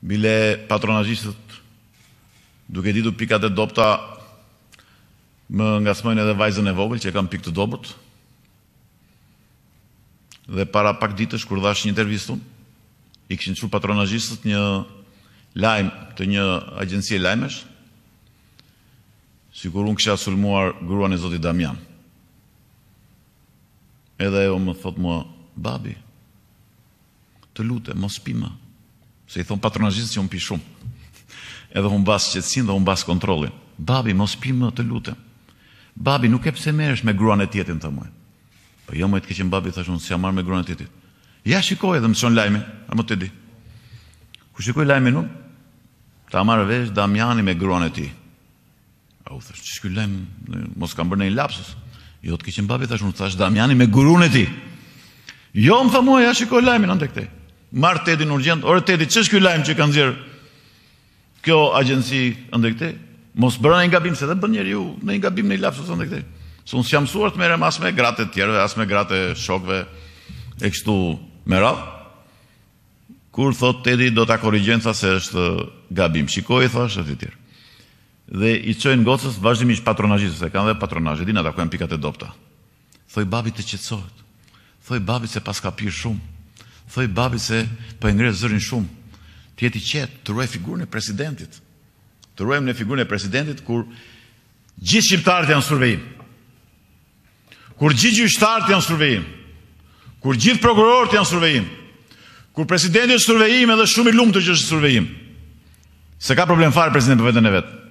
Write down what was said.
Bile patronajistët, duke ditu pikat e dopta, më nga smojnë edhe vajzën e vogël, që e kam pik të dobut, dhe para pak ditësh kur dhash një intervistun, i këshin që patronajistët një lajmë të një agjencie lajmesh, si kur unë kësha sulmuar gruan e Zotit Damjan. Edhe e o më thot mua, babi, të lute, mos pima, Se i thonë patronazhistë që unë pi shumë. Edhe unë basë qëtësin dhe unë basë kontrolin. Babi, mos pi më të lutem. Babi, nuk e pse merresh me gruan e tjetin të mua. Po jo më të këqim babi, thash unë, se jam marrë me gruan e tjetit. Ja shikoj edhe më shonë lajme, a më të di. Ku shikoj lajme nuk, ta marr vesh Damjani me gruan e ti. A u thash, që shkuj lajme, mos kam bërë në i lapsës. Jo të këqim babi, thash unë, thash Damjani me gruan e ti. Jo më thamoj, ja shikoj lajmin në ndekte marë të edin urgent, orë të edin, që shkjë lajmë që kanë zirë kjo agjensi ndë këte? Mos bërë në bimë, se dhe bërë njerë ju në bimë në i lapsus ndë këte. Së unë s'jam suar të merem asme gratë të tjerve, asme gratë të shokve e kështu me radhë. Kur thot të edin do të akorigjen, tha se është gabim. Shikoj, tha është të tjerë. Dhe i qojnë gocës vazhdimisht patronajisë, se kanë dhe patronajë, dina da ku pikat e dopta. Thoj babi të qetsohet. Thoj babi se pas ka shumë. Thoj babi se për po ngre zërin shumë, të jeti qetë, të ruaj figurën e presidentit. Të ruaj në figurën e presidentit, kur gjithë shqiptarët janë survejim. Kur gjithë gjyshtarët janë survejim. Kur gjithë prokurorët janë survejim. Kur presidentit survejim edhe shumë i lumë të gjithë survejim. Se ka problem fare presidentit për vetën e vetë.